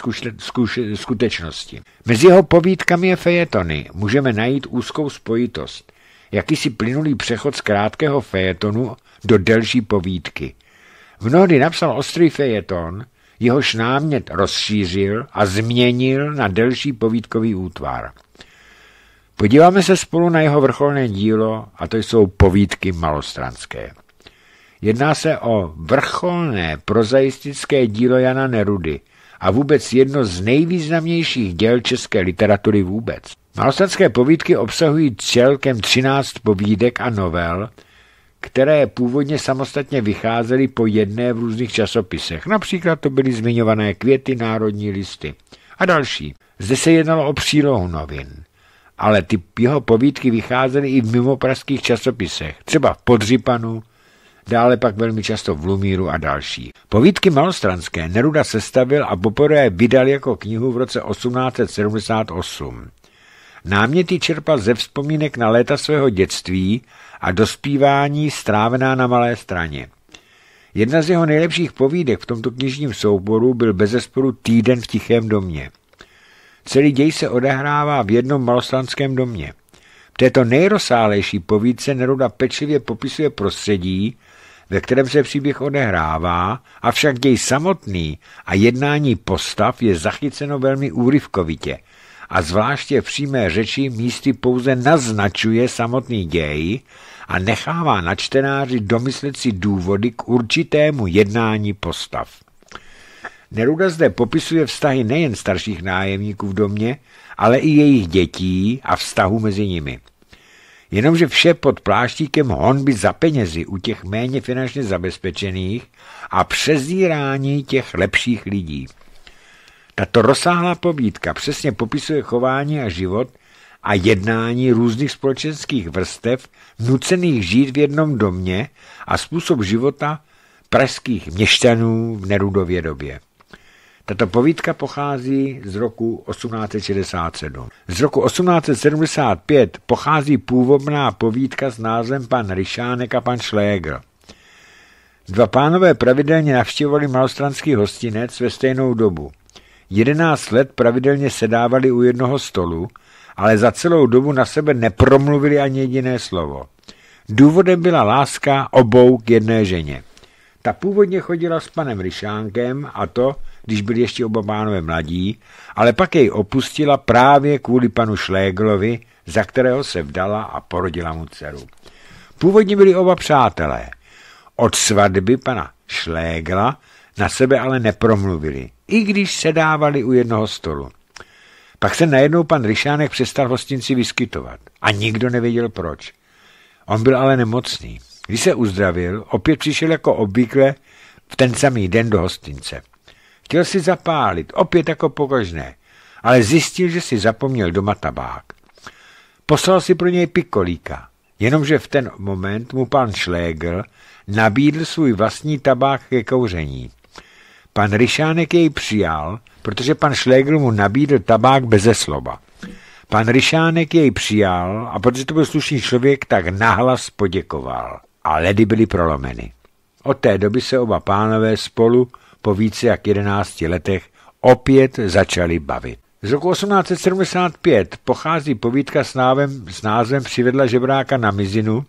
skutečnosti. Mezi jeho povídkami a fejetony můžeme najít úzkou spojitost, jakýsi plynulý přechod z krátkého fejetonu do delší povídky. Mnohdy napsal ostrý fejeton, jehož námět rozšířil a změnil na delší povídkový útvar. Podíváme se spolu na jeho vrcholné dílo a to jsou povídky malostranské. Jedná se o vrcholné prozaistické dílo Jana Nerudy a vůbec jedno z nejvýznamnějších děl české literatury vůbec. Malostatské povídky obsahují celkem 13 povídek a novel, které původně samostatně vycházely po jedné v různých časopisech. Například to byly zmiňované květy, národní listy a další. Zde se jednalo o přílohu novin, ale ty jeho povídky vycházely i v mimopražských časopisech, třeba v Podřipanu, dále pak velmi často v Lumíru a další. Povídky malostranské Neruda sestavil a poprvé vydal jako knihu v roce 1878. Náměty čerpal ze vzpomínek na léta svého dětství a dospívání strávená na malé straně. Jedna z jeho nejlepších povídek v tomto knižním souboru byl bezesporu Týden v tichém domě. Celý děj se odehrává v jednom malostranském domě této nejrozsálejší povídce Neruda pečlivě popisuje prostředí, ve kterém se příběh odehrává, avšak děj samotný a jednání postav je zachyceno velmi úryvkovitě a zvláště v přímé řeči místy pouze naznačuje samotný děj a nechává na čtenáři domyslet si důvody k určitému jednání postav. Neruda zde popisuje vztahy nejen starších nájemníků v domě, ale i jejich dětí a vztahu mezi nimi. Jenomže vše pod pláštíkem honby za penězi u těch méně finančně zabezpečených a přezírání těch lepších lidí. Tato rozsáhlá povídka přesně popisuje chování a život a jednání různých společenských vrstev, nucených žít v jednom domě a způsob života pražských měšťanů v Nerudově době. Tato povídka pochází z roku 1867. Z roku 1875 pochází původná povídka s názvem Pan Ryšánek a pan Šlégr. Dva pánové pravidelně navštěvovali malostranský hostinec ve stejnou dobu. Jedenáct let pravidelně sedávali u jednoho stolu, ale za celou dobu na sebe nepromluvili ani jediné slovo. Důvodem byla láska obou k jedné ženě. Ta původně chodila s panem Ryšánkem a to, když byli ještě oba pánové mladí, ale pak jej opustila právě kvůli panu Šléglovi, za kterého se vdala a porodila mu dceru. Původně byli oba přátelé. Od svatby pana Šlégla na sebe ale nepromluvili, i když se dávali u jednoho stolu. Pak se najednou pan Ryšánek přestal hostinci vyskytovat a nikdo nevěděl proč. On byl ale nemocný. Když se uzdravil, opět přišel jako obvykle v ten samý den do hostince. Chtěl si zapálit, opět jako pokožné, ale zjistil, že si zapomněl doma tabák. Poslal si pro něj pikolíka, jenomže v ten moment mu pan Šlégl nabídl svůj vlastní tabák ke kouření. Pan Ryšánek jej přijal, protože pan Šlégl mu nabídl tabák beze slova. Pan Ryšánek jej přijal a protože to byl slušný člověk, tak nahlas poděkoval a ledy byly prolomeny. Od té doby se oba pánové spolu po více jak 11 letech opět začali bavit. Z roku 1875 pochází povídka s, návem, s názvem Přivedla žebráka na mizinu,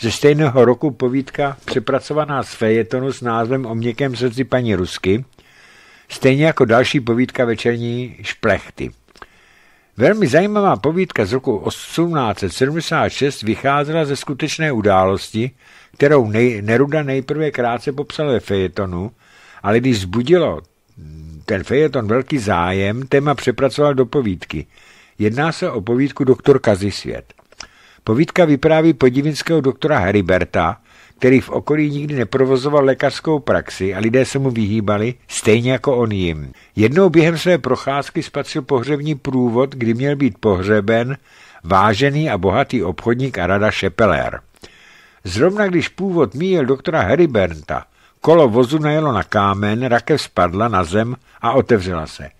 ze stejného roku povídka přepracovaná z fejetonu s názvem O měkkém srdci paní Rusky, stejně jako další povídka večerní Šplechty. Velmi zajímavá povídka z roku 1876 vycházela ze skutečné události, kterou Neruda nejprve krátce popsal ve fejetonu, ale když zbudilo ten fejeton velký zájem, téma přepracoval do povídky. Jedná se o povídku Doktor Kazisvět. Povídka vypráví podivinského doktora Heriberta, který v okolí nikdy neprovozoval lékařskou praxi a lidé se mu vyhýbali, stejně jako on jim. Jednou během své procházky spatřil pohřební průvod, kdy měl být pohřeben vážený a bohatý obchodník Arada Šepeler. Zrovna když původ míjel doktora Heriberta, Kolo vozu najelo na kámen, rakev spadla na zem a otevřela se.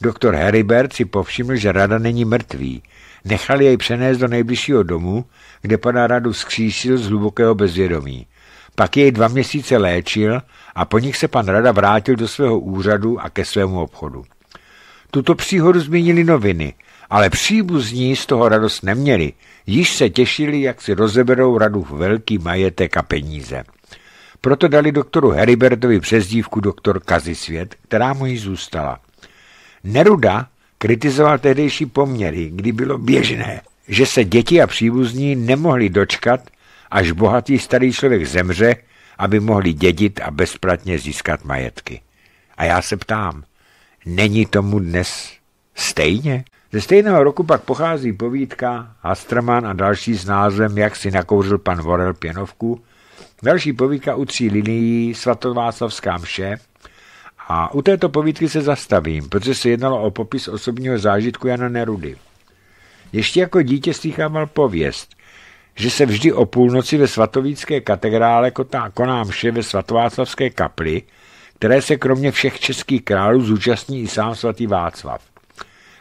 Doktor Heribert si povšiml, že rada není mrtvý. Nechal jej přenést do nejbližšího domu, kde pana radu zkřísil z hlubokého bezvědomí. Pak jej dva měsíce léčil a po nich se pan Rada vrátil do svého úřadu a ke svému obchodu. Tuto příhodu zmínili noviny, ale příbuzní z toho radost neměli, již se těšili, jak si rozeberou radu v velký majetek a peníze. Proto dali doktoru Heribertovi přezdívku doktor Kazisvět, která mu ji zůstala. Neruda kritizoval tehdejší poměry, kdy bylo běžné, že se děti a příbuzní nemohli dočkat, až bohatý starý člověk zemře, aby mohli dědit a bezplatně získat majetky. A já se ptám, není tomu dnes stejně? Ze stejného roku pak pochází povídka Astraman a další s názvem Jak si nakouřil pan Vorel pěnovku, Další povídka u tří linií svatováclavská mše a u této povídky se zastavím, protože se jednalo o popis osobního zážitku Jana Nerudy. Ještě jako dítě slýchával pověst, že se vždy o půlnoci ve svatovícké katedrále kotá koná mše ve svatováclavské kapli, které se kromě všech českých králů zúčastní i sám svatý Václav.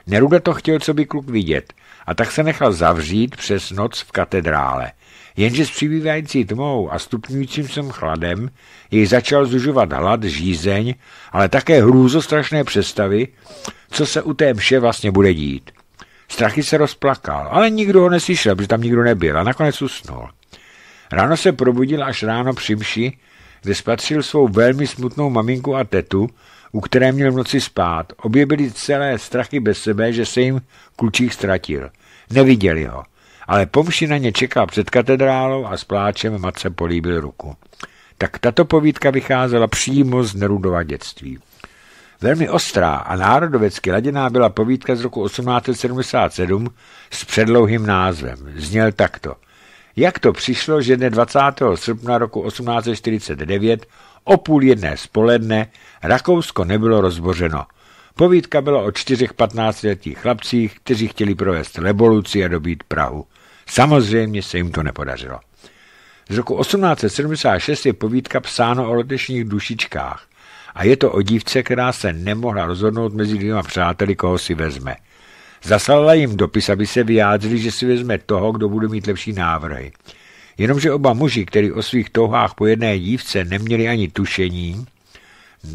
Neruda to chtěl, co by kluk vidět, a tak se nechal zavřít přes noc v katedrále – jenže s přibývající tmou a stupňujícím se chladem jej začal zužovat hlad, žízeň, ale také hrůzostrašné představy, co se u té mše vlastně bude dít. Strachy se rozplakal, ale nikdo ho neslyšel, protože tam nikdo nebyl a nakonec usnul. Ráno se probudil až ráno při mši, kde spatřil svou velmi smutnou maminku a tetu, u které měl v noci spát. Obě byly celé strachy bez sebe, že se jim klučík ztratil. Neviděli ho ale povši na ně čeká před katedrálou a s pláčem matce políbil ruku. Tak tato povídka vycházela přímo z Nerudova dětství. Velmi ostrá a národovecky laděná byla povídka z roku 1877 s předlouhým názvem. Zněl takto. Jak to přišlo, že dne 20. srpna roku 1849 o půl jedné spoledne Rakousko nebylo rozbořeno – Povídka byla o čtyřech patnáctiletých chlapcích, kteří chtěli provést revoluci a dobít Prahu. Samozřejmě se jim to nepodařilo. Z roku 1876 je povídka psáno o letešních dušičkách a je to o dívce, která se nemohla rozhodnout mezi dvěma přáteli, koho si vezme. Zaslala jim dopis, aby se vyjádřili, že si vezme toho, kdo bude mít lepší návrhy. Jenomže oba muži, kteří o svých touhách po jedné dívce neměli ani tušení,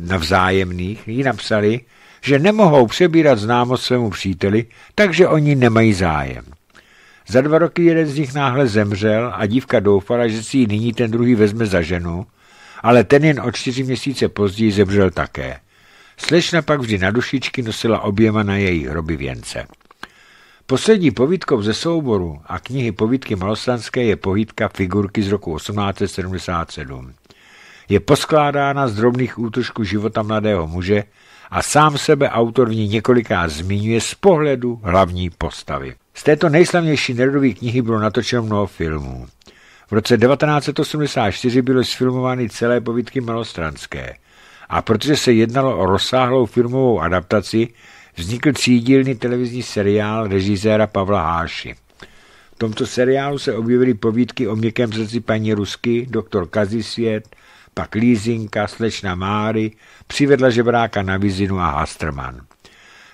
navzájemných, ji napsali, že nemohou přebírat známost svému příteli, takže oni nemají zájem. Za dva roky jeden z nich náhle zemřel a dívka doufala, že si ji nyní ten druhý vezme za ženu, ale ten jen o čtyři měsíce později zemřel také. Slečna pak vždy na dušičky nosila oběma na její hroby věnce. Poslední povídkou ze souboru a knihy povídky malostranské je povídka Figurky z roku 1877. Je poskládána z drobných útržků života mladého muže, a sám sebe autor v ní několikrát zmiňuje z pohledu hlavní postavy. Z této nejslavnější nerdové knihy bylo natočeno mnoho filmů. V roce 1984 byly sfilmovány celé povídky malostranské a protože se jednalo o rozsáhlou filmovou adaptaci, vznikl třídílný televizní seriál režiséra Pavla Háši. V tomto seriálu se objevily povídky o měkkém srdci paní Rusky, doktor Kazisvět, pak Lízinka, slečna Máry, přivedla žebráka na Vizinu a Hasterman.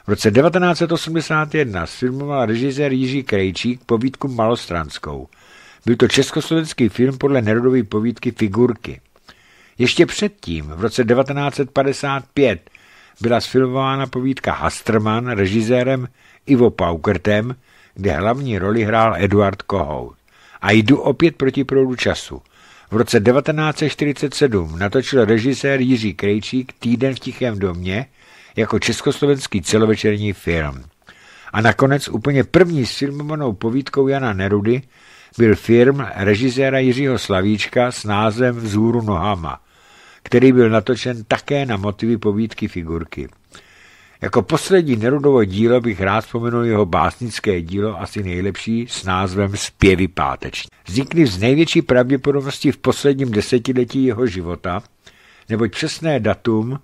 V roce 1981 sfilmoval režisér Jiří Krejčík povídku Malostranskou. Byl to československý film podle Nerodové povídky Figurky. Ještě předtím, v roce 1955, byla sfilmována povídka Hasterman režisérem Ivo Paukertem, kde hlavní roli hrál Eduard Kohout. A jdu opět proti proudu času – v roce 1947 natočil režisér Jiří Krejčík Týden v tichém domě jako československý celovečerní film. A nakonec úplně první s filmovanou povídkou Jana Nerudy byl film režiséra Jiřího Slavíčka s názvem Vzůru nohama, který byl natočen také na motivy povídky figurky. Jako poslední Nerudovo dílo bych rád vzpomenul jeho básnické dílo, asi nejlepší, s názvem Zpěvy páteční. Vznikly z největší pravděpodobnosti v posledním desetiletí jeho života, neboť přesné datum e,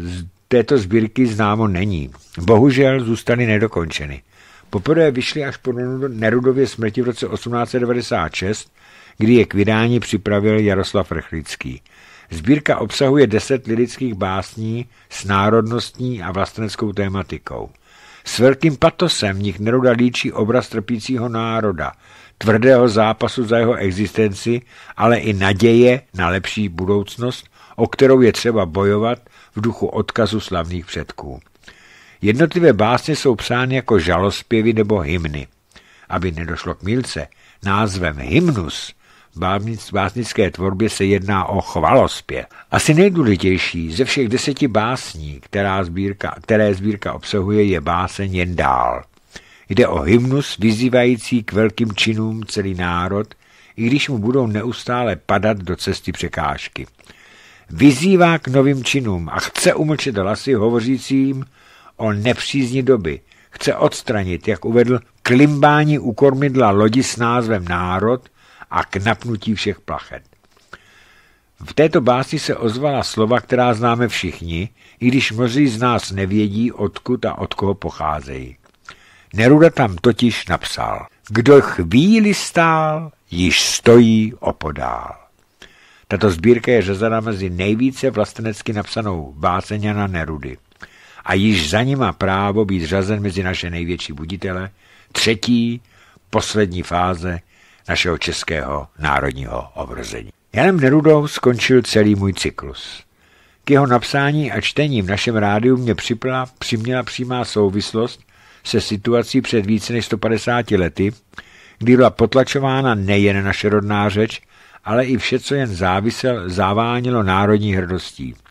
z této sbírky známo není. Bohužel zůstaly nedokončeny. Poprvé vyšly až po Nerudově smrti v roce 1896, kdy je k vydání připravil Jaroslav Rechlický. Sbírka obsahuje deset lirických básní s národnostní a vlasteneckou tématikou. S velkým patosem v nich Neruda líčí obraz trpícího národa, tvrdého zápasu za jeho existenci, ale i naděje na lepší budoucnost, o kterou je třeba bojovat v duchu odkazu slavných předků. Jednotlivé básně jsou psány jako žalospěvy nebo hymny. Aby nedošlo k milce, názvem hymnus básnické tvorbě se jedná o chvalospě. Asi nejdůležitější ze všech deseti básní, která sbírka, které sbírka obsahuje, je báseň jen dál. Jde o hymnus vyzývající k velkým činům celý národ, i když mu budou neustále padat do cesty překážky. Vyzývá k novým činům a chce umlčet hlasy hovořícím o nepřízni doby. Chce odstranit, jak uvedl, klimbání u kormidla lodi s názvem Národ – a k napnutí všech plachet. V této básni se ozvala slova, která známe všichni, i když mnozí z nás nevědí, odkud a od koho pocházejí. Neruda tam totiž napsal, kdo chvíli stál, již stojí opodál. Tato sbírka je řezana mezi nejvíce vlastenecky napsanou Báseňana na Nerudy a již za ní má právo být řazen mezi naše největší buditele, třetí, poslední fáze našeho českého národního obrození. Janem Nerudou skončil celý můj cyklus. K jeho napsání a čtení v našem rádiu mě připla, přiměla přímá souvislost se situací před více než 150 lety, kdy byla potlačována nejen naše rodná řeč, ale i vše, co jen závisel, závánilo národní hrdostí –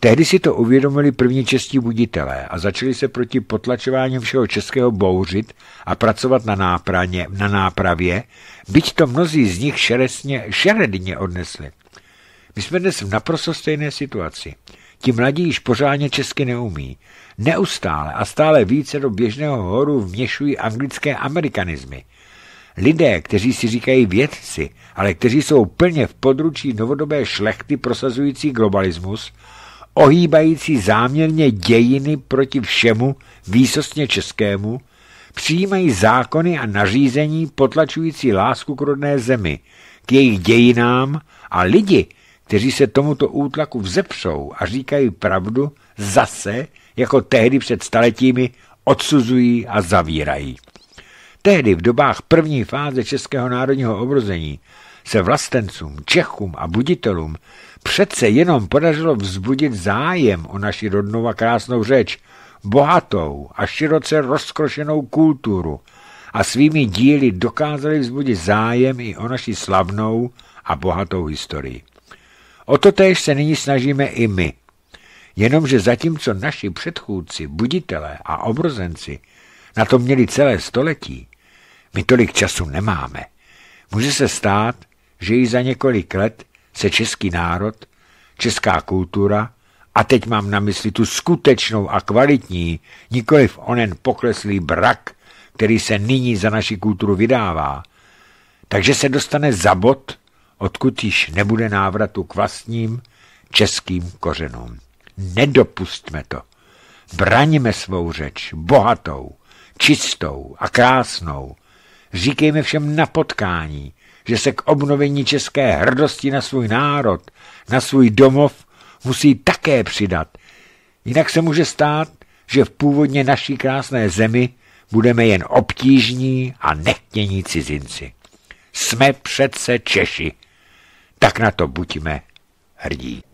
Tehdy si to uvědomili první čestí buditelé a začali se proti potlačování všeho českého bouřit a pracovat na, nápraně, na nápravě, byť to mnozí z nich šeresně, šeredně odnesli. My jsme dnes v naprosto stejné situaci. Ti mladí již pořádně česky neumí. Neustále a stále více do běžného horu vměšují anglické amerikanizmy. Lidé, kteří si říkají vědci, ale kteří jsou plně v područí novodobé šlechty prosazující globalismus ohýbající záměrně dějiny proti všemu výsostně českému, přijímají zákony a nařízení potlačující lásku k rodné zemi, k jejich dějinám a lidi, kteří se tomuto útlaku vzepřou a říkají pravdu, zase, jako tehdy před staletími, odsuzují a zavírají. Tehdy v dobách první fáze českého národního obrození se vlastencům, Čechům a buditelům přece jenom podařilo vzbudit zájem o naši rodnou a krásnou řeč, bohatou a široce rozkrošenou kulturu a svými díly dokázali vzbudit zájem i o naši slavnou a bohatou historii. O to též se nyní snažíme i my. Jenomže zatímco naši předchůdci, buditelé a obrozenci na to měli celé století, my tolik času nemáme. Může se stát, že ji za několik let se český národ, česká kultura, a teď mám na mysli tu skutečnou a kvalitní, nikoliv onen pokleslý brak, který se nyní za naši kulturu vydává, takže se dostane za bod, odkud již nebude návratu k vlastním českým kořenům. Nedopustme to. Braníme svou řeč bohatou, čistou a krásnou. Říkejme všem na potkání, že se k obnovení české hrdosti na svůj národ, na svůj domov musí také přidat. Jinak se může stát, že v původně naší krásné zemi budeme jen obtížní a nechtění cizinci. Jsme přece Češi, tak na to buďme hrdí.